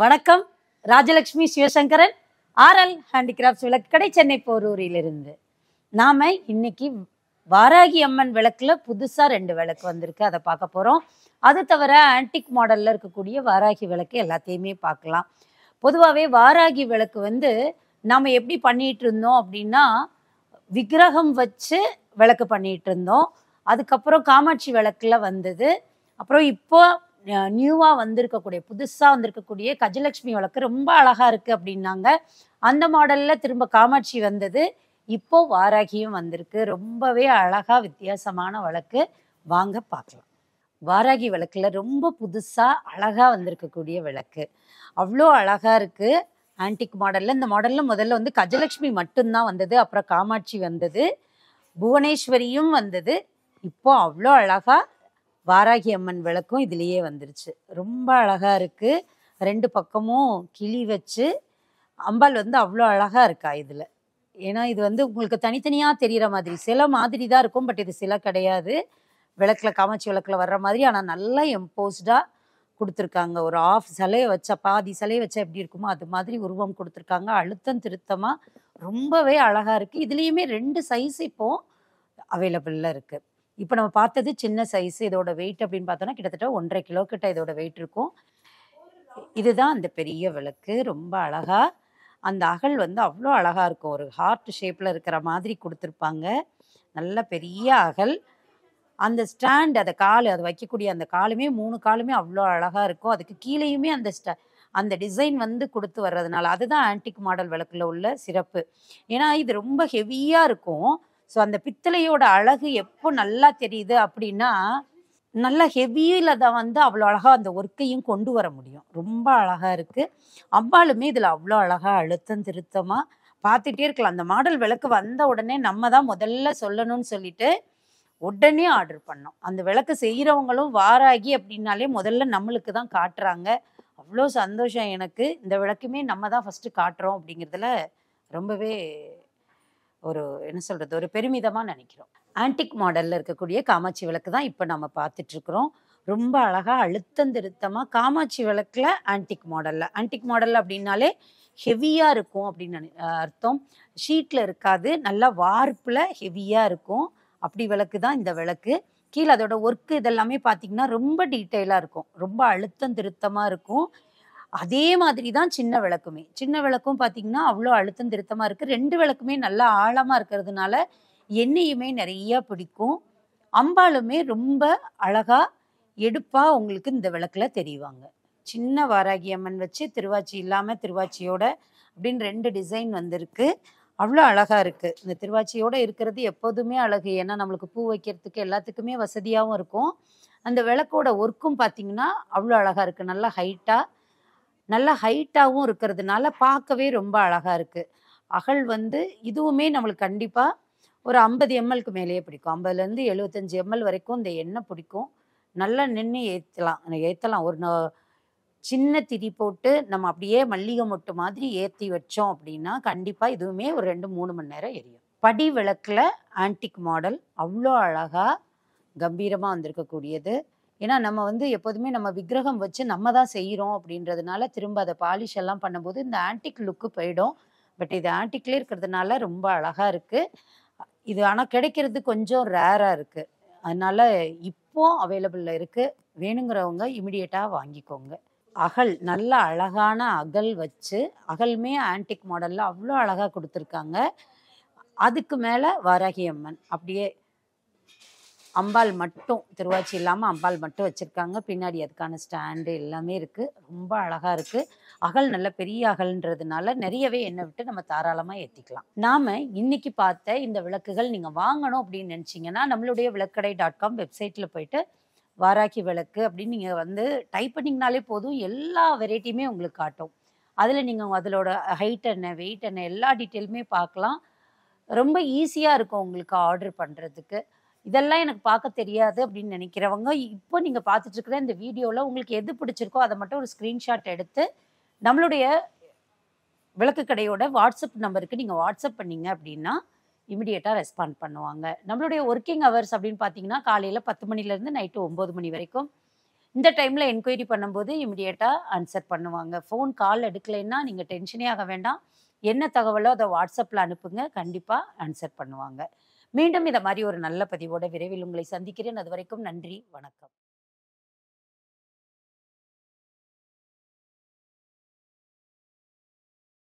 வணக்கம் Rajalakshmi Sivasankaran RL handicrafts விளக்கடை சென்னை போரூரிலிருந்து நாம் இன்னைக்கு வாராகி அம்மன் விளக்கில் புதுசாக ரெண்டு விளக்கு வந்திருக்கு அதை பார்க்க போகிறோம் அது தவிர ஆன்டிக் மாடலில் இருக்கக்கூடிய வாராகி விளக்கு எல்லாத்தையுமே பார்க்கலாம் பொதுவாகவே வாராகி விளக்கு வந்து நாம் எப்படி பண்ணிகிட்டு இருந்தோம் அப்படின்னா விக்கிரகம் வச்சு விளக்கு பண்ணிகிட்டு இருந்தோம் அதுக்கப்புறம் காமாட்சி விளக்கில் வந்தது அப்புறம் இப்போ நியூவாக வந்திருக்கக்கூடிய புதுசாக வந்திருக்கக்கூடிய கஜலட்சுமி வழக்கு ரொம்ப அழகாக இருக்குது அப்படின்னாங்க அந்த மாடலில் திரும்ப காமாட்சி வந்தது இப்போ வாராகியும் வந்திருக்கு ரொம்பவே அழகாக வித்தியாசமான வழக்கு வாங்க பார்க்கலாம் வாராகி விளக்கில் ரொம்ப புதுசாக அழகாக வந்திருக்கக்கூடிய விளக்கு அவ்வளோ அழகாக இருக்குது ஆன்டிக் மாடலில் இந்த மாடலில் முதல்ல வந்து கஜலட்சுமி மட்டும்தான் வந்தது அப்புறம் காமாட்சி வந்தது புவனேஸ்வரியும் வந்தது இப்போ அவ்வளோ அழகாக வாராகி அம்மன் விளக்கும் இதுலேயே வந்துருச்சு ரொம்ப அழகாக இருக்குது ரெண்டு பக்கமும் கிளி வச்சு அம்பாள் வந்து அவ்வளோ அழகாக இருக்கா இதில் ஏன்னா இது வந்து உங்களுக்கு தனித்தனியாக தெரிகிற மாதிரி சில மாதிரி தான் இருக்கும் பட் இது சில கிடையாது விளக்கில் காமாட்சி விளக்கில் வர்ற மாதிரி ஆனால் நல்லா எம்போஸ்டாக கொடுத்துருக்காங்க ஒரு ஆஃப் சிலையை வச்சா பாதி சிலையை வச்சா எப்படி இருக்குமோ அது மாதிரி உருவம் கொடுத்துருக்காங்க அழுத்தம் திருத்தமாக ரொம்பவே அழகாக இருக்குது இதுலேயுமே ரெண்டு சைஸ் இப்போது அவைலபிளில் இருக்குது இப்போ நம்ம பார்த்தது சின்ன சைஸ் இதோட வெயிட் அப்படின்னு பார்த்தோன்னா கிட்டத்தட்ட ஒன்றரை கிலோ கிட்ட இதோட வெயிட் இருக்கும் இதுதான் அந்த பெரிய விளக்கு ரொம்ப அழகாக அந்த அகல் வந்து அவ்வளோ அழகாக இருக்கும் ஒரு ஹார்ட் ஷேப்பில் இருக்கிற மாதிரி கொடுத்துருப்பாங்க நல்ல பெரிய அகல் அந்த ஸ்டாண்ட் அந்த கால் அது வைக்கக்கூடிய அந்த காலுமே மூணு காலுமே அவ்வளோ அழகாக இருக்கும் அதுக்கு கீழேயுமே அந்த ஸ்ட அந்த டிசைன் வந்து கொடுத்து வர்றதுனால அதுதான் ஆன்டிக் மாடல் விளக்குல உள்ள சிறப்பு ஏன்னா இது ரொம்ப ஹெவியாக இருக்கும் ஸோ அந்த பித்தளையோட அழகு எப்போ நல்லா தெரியுது அப்படின்னா நல்லா ஹெவியில் தான் வந்து அவ்வளோ அழகாக அந்த ஒர்க்கையும் கொண்டு வர முடியும் ரொம்ப அழகாக இருக்குது அவ்வாளுமே இதில் அவ்வளோ அழகாக அழுத்தம் திருத்தமாக பார்த்துட்டே இருக்கலாம் அந்த மாடல் விளக்கு வந்த உடனே நம்ம தான் முதல்ல சொல்லணும்னு சொல்லிட்டு உடனே ஆர்டர் பண்ணோம் அந்த விளக்கு செய்கிறவங்களும் வாராகி அப்படின்னாலே முதல்ல நம்மளுக்கு தான் காட்டுறாங்க அவ்வளோ சந்தோஷம் எனக்கு இந்த விளக்குமே நம்ம தான் ஃபஸ்ட்டு காட்டுறோம் அப்படிங்கிறதுல ரொம்பவே ஒரு என்ன சொல்கிறது ஒரு பெருமிதமாக நினைக்கிறோம் ஆன்டிக் மாடலில் இருக்கக்கூடிய காமாட்சி விளக்கு தான் இப்போ நம்ம பார்த்துட்ருக்குறோம் ரொம்ப அழகாக அழுத்தம் திருத்தமாக காமாட்சி விளக்கில் ஆன்டிக் மாடலில் ஆன்டிக் மாடல் அப்படின்னாலே ஹெவியாக இருக்கும் அப்படின்னு அர்த்தம் ஷீட்டில் இருக்காது நல்லா வார்ப்பில் ஹெவியாக இருக்கும் அப்படி விளக்கு தான் இந்த விளக்கு கீழே அதோட ஒர்க்கு இதெல்லாமே பார்த்தீங்கன்னா ரொம்ப டீட்டெயிலாக இருக்கும் ரொம்ப அழுத்தம் திருத்தமாக இருக்கும் அதே மாதிரி தான் சின்ன விளக்குமே சின்ன விளக்கும் பார்த்தீங்கன்னா அவ்வளோ அழுத்தம் திருத்தமாக இருக்குது ரெண்டு விளக்குமே நல்லா ஆழமாக இருக்கிறதுனால எண்ணெயுமே நிறையா பிடிக்கும் அம்பாளுமே ரொம்ப அழகாக எடுப்பாக உங்களுக்கு இந்த விளக்கில் தெரிவாங்க சின்ன வாராகி அம்மன் வச்சு திருவாச்சி இல்லாமல் திருவாச்சியோட அப்படின்னு ரெண்டு டிசைன் வந்திருக்கு அவ்வளோ அழகாக இருக்குது இந்த திருவாச்சியோடு இருக்கிறது எப்போதுமே அழகு ஏன்னா நம்மளுக்கு பூ வைக்கிறதுக்கு எல்லாத்துக்குமே வசதியாகவும் இருக்கும் அந்த விளக்கோட ஒர்க்கும் பார்த்திங்கன்னா அவ்வளோ அழகாக இருக்குது நல்லா ஹைட்டாக நல்லா ஹைட்டாகவும் இருக்கிறதுனால பார்க்கவே ரொம்ப அழகாக இருக்குது அகல் வந்து இதுவுமே நம்மளுக்கு கண்டிப்பாக ஒரு ஐம்பது எம்எல்க்கு மேலேயே பிடிக்கும் ஐம்பதுலேருந்து எழுபத்தஞ்சி எம்எல் வரைக்கும் இந்த எண்ணெய் பிடிக்கும் நல்லா நின்று ஏற்றலாம் ஏற்றலாம் ஒரு சின்ன திரி போட்டு நம்ம அப்படியே மல்லிகை மொட்டு மாதிரி ஏற்றி வச்சோம் அப்படின்னா கண்டிப்பாக இதுவுமே ஒரு ரெண்டு மூணு மணி நேரம் எரியும் படி விளக்கில் ஆன்டிக் மாடல் அவ்வளோ அழகாக கம்பீரமாக வந்திருக்கக்கூடியது ஏன்னா நம்ம வந்து எப்போதுமே நம்ம விக்கிரகம் வச்சு நம்ம தான் செய்கிறோம் அப்படின்றதுனால திரும்ப அதை பாலிஷ் எல்லாம் பண்ணும்போது இந்த ஆன்டிக் லுக்கு போயிடும் பட் இது ஆன்டிக்லேயே இருக்கிறதுனால ரொம்ப அழகாக இருக்குது இது ஆனால் கிடைக்கிறது கொஞ்சம் ரேராக இருக்குது அதனால் இப்போ அவைலபிளில் இருக்குது வேணுங்கிறவங்க இமிடியேட்டாக வாங்கிக்கோங்க அகல் நல்ல அழகான அகல் வச்சு அகல்மே ஆன்டிக் மாடலில் அவ்வளோ அழகாக கொடுத்துருக்காங்க அதுக்கு மேலே வாராகி அம்மன் அப்படியே அம்பாள் மட்டும் திருவாச்சி இல்லாமல் அம்பாள் மட்டும் வச்சுருக்காங்க பின்னாடி அதுக்கான ஸ்டாண்டு எல்லாமே இருக்குது ரொம்ப அழகாக இருக்குது அகல் நல்ல பெரிய அகல்ன்றதுனால நிறையவே என்னை விட்டு நம்ம தாராளமாக ஏற்றிக்கலாம் நாம் இன்றைக்கி பார்த்த இந்த விளக்குகள் நீங்கள் வாங்கணும் அப்படின்னு நினச்சிங்கன்னா நம்மளுடைய விளக்கடை டாட் காம் வெப்சைட்டில் போயிட்டு வாராக்கி விளக்கு அப்படின்னு நீங்கள் வந்து டைப் பண்ணிங்கனாலே போதும் எல்லா வெரைட்டியுமே உங்களுக்கு காட்டும் அதில் நீங்கள் அதிலோட ஹைட் என்ன வெயிட் என்ன எல்லா டீட்டெயிலுமே பார்க்கலாம் ரொம்ப ஈஸியாக இருக்கும் உங்களுக்கு ஆர்டர் பண்ணுறதுக்கு இதெல்லாம் எனக்கு பார்க்க தெரியாது அப்படின்னு நினைக்கிறவங்க இப்போ நீங்கள் பார்த்துட்டு இருக்கிற இந்த வீடியோவில் உங்களுக்கு எது பிடிச்சிருக்கோ அதை மட்டும் ஒரு ஸ்க்ரீன்ஷாட் எடுத்து நம்மளுடைய விளக்கு கடையோட வாட்ஸ்அப் நம்பருக்கு நீங்கள் வாட்ஸ்அப் பண்ணீங்க அப்படின்னா இமிடியட்டாக ரெஸ்பாண்ட் பண்ணுவாங்க நம்மளுடைய ஒர்க்கிங் ஹவர்ஸ் அப்படின்னு பார்த்தீங்கன்னா காலையில் பத்து மணிலேருந்து நைட்டு ஒம்பது மணி வரைக்கும் இந்த டைமில் என்கொயரி பண்ணும்போது இமிடியேட்டாக ஆன்சர் பண்ணுவாங்க ஃபோன் கால் எடுக்கலைன்னா நீங்கள் டென்ஷனே ஆக வேண்டாம் என்ன தகவலோ அதை வாட்ஸ்அப்பில் அனுப்புங்க கண்டிப்பாக ஆன்சர் பண்ணுவாங்க மீண்டும் இந்த மாதிரி ஒரு நல்ல பதிவோட விரைவில் உங்களை சந்திக்கிறேன் அது வரைக்கும் நன்றி வணக்கம்